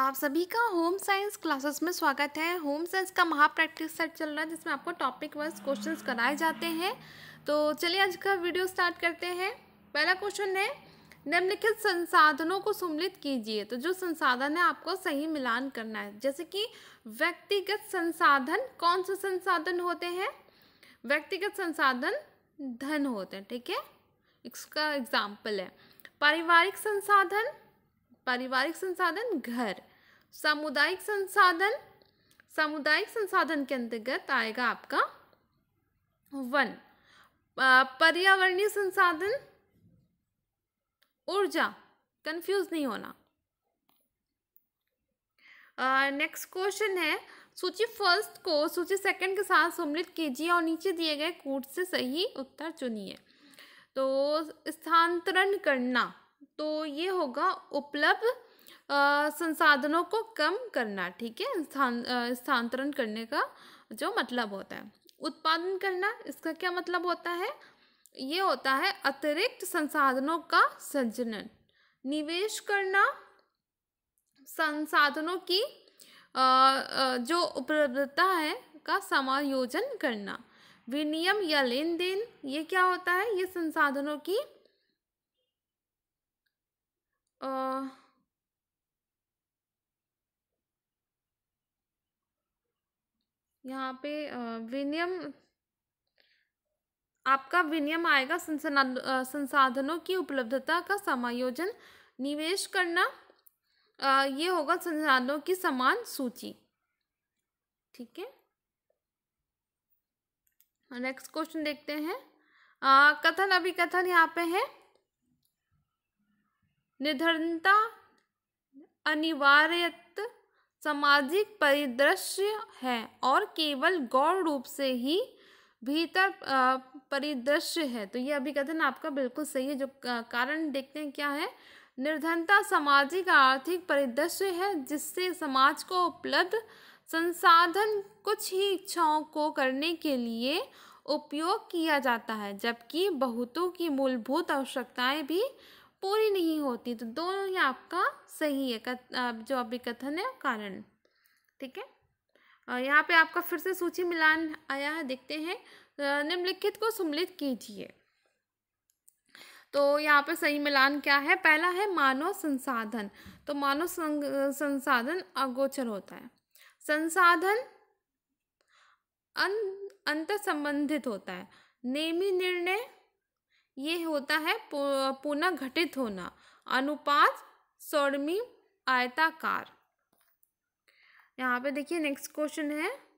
आप सभी का होम साइंस क्लासेस में स्वागत है होम साइंस का महा प्रैक्टिस सेट चल रहा है जिसमें आपको टॉपिक वाइज क्वेश्चंस कराए जाते हैं तो चलिए आज का वीडियो स्टार्ट करते हैं पहला क्वेश्चन है निम्नलिखित संसाधनों को सम्मिलित कीजिए तो जो संसाधन है आपको सही मिलान करना है जैसे कि व्यक्तिगत संसाधन कौन से संसाधन होते हैं व्यक्तिगत संसाधन धन होते हैं ठीक है इसका एग्जाम्पल है पारिवारिक संसाधन पारिवारिक संसाधन घर सामुदायिक संसाधन सामुदायिक संसाधन के अंतर्गत आएगा आपका वन पर्यावरणीय संसाधन ऊर्जा कंफ्यूज नहीं होना नेक्स्ट uh, क्वेश्चन है सूची फर्स्ट को सूची सेकंड के साथ सम्मिलित कीजिए और नीचे दिए गए कूट से सही उत्तर चुनिए तो स्थानांतरण करना तो ये होगा उपलब्ध संसाधनों को कम करना ठीक है स्थानांतरण करने का जो मतलब होता है उत्पादन करना इसका क्या मतलब होता है ये होता है अतिरिक्त संसाधनों का संजनन निवेश करना संसाधनों की जो उपलब्धता है का समायोजन करना विनियम या लेन देन ये क्या होता है ये संसाधनों की यहाँ पे विनियम आपका विनियम आएगा संसाधनों की उपलब्धता का समायोजन निवेश करना ये होगा संसाधनों की समान सूची ठीक है नेक्स्ट क्वेश्चन देखते हैं आ, कथन अभी कथन यहाँ पे है निर्धनता अनिवार्यत सामाजिक परिदृश्य है और केवल गौण रूप से ही भीतर परिदृश्य है तो ये कथन आपका बिल्कुल सही है जो कारण देखते हैं क्या है निर्धनता सामाजिक आर्थिक परिदृश्य है जिससे समाज को उपलब्ध संसाधन कुछ ही इच्छाओं को करने के लिए उपयोग किया जाता है जबकि बहुतों की मूलभूत आवश्यकताएं भी पूरी नहीं होती तो दोनों ही आपका सही है कथ, जो कथन है कारण ठीक है यहाँ पे आपका फिर से सूची मिलान आया है देखते हैं निम्नलिखित को सम्मिलित कीजिए तो यहाँ पे सही मिलान क्या है पहला है मानव संसाधन तो मानव संसाधन अगोचर होता है संसाधन अंत संबंधित होता है नेमी निर्णय ये होता है पुनः घटित होना अनुपात स्वर्णिम आयताकार यहाँ पे देखिए नेक्स्ट क्वेश्चन है